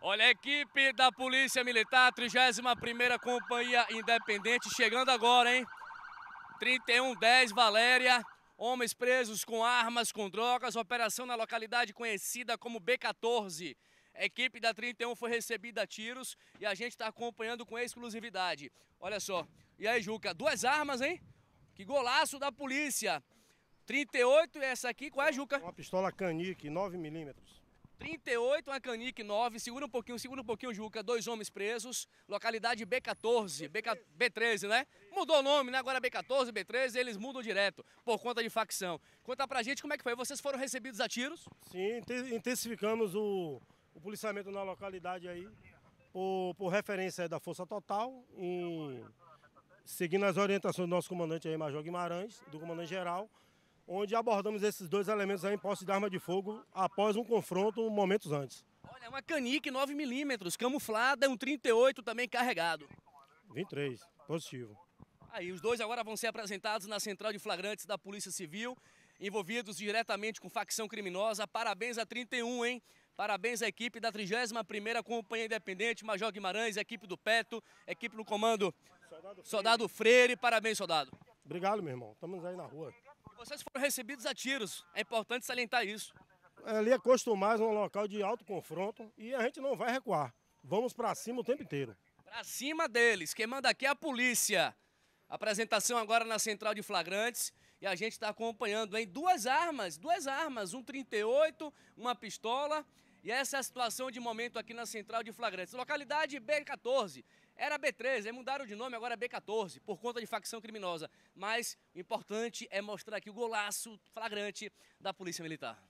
Olha, a equipe da Polícia Militar, 31ª Companhia Independente, chegando agora, hein? 3110 Valéria, homens presos com armas, com drogas, operação na localidade conhecida como B14. A equipe da 31 foi recebida a tiros e a gente está acompanhando com exclusividade. Olha só. E aí, Juca, duas armas, hein? Que golaço da polícia. 38 e essa aqui, qual é, Juca? Uma pistola Canik, 9 milímetros. 38, uma Canic 9, segura um pouquinho, segura um pouquinho, Juca, dois homens presos, localidade B14, b B13, né? Mudou o nome, né? Agora B14, B13, eles mudam direto, por conta de facção. Conta pra gente como é que foi, vocês foram recebidos a tiros? Sim, intensificamos o, o policiamento na localidade aí, por, por referência da Força Total, em, seguindo as orientações do nosso comandante aí, Major Guimarães, do comandante-geral, onde abordamos esses dois elementos aí em posse de arma de fogo após um confronto momentos antes. Olha, uma canique 9mm, camuflada, um 38 também carregado. 23, positivo. Aí, os dois agora vão ser apresentados na Central de Flagrantes da Polícia Civil, envolvidos diretamente com facção criminosa. Parabéns a 31, hein? Parabéns à equipe da 31ª Companhia Independente, Major Guimarães, equipe do Peto, equipe no comando Soldado Freire. Soldado Freire. Parabéns, soldado. Obrigado, meu irmão. Estamos aí na rua. Vocês foram recebidos a tiros, é importante salientar isso. É, ali é costume um local de alto confronto e a gente não vai recuar. Vamos para cima o tempo inteiro. Para cima deles, quem manda aqui é a polícia. Apresentação agora na Central de Flagrantes e a gente está acompanhando, hein? Duas armas, duas armas, um 38, uma pistola e essa é a situação de momento aqui na Central de Flagrantes. Localidade B14. Era B13, mudaram de nome, agora é B14, por conta de facção criminosa. Mas o importante é mostrar aqui o golaço flagrante da Polícia Militar.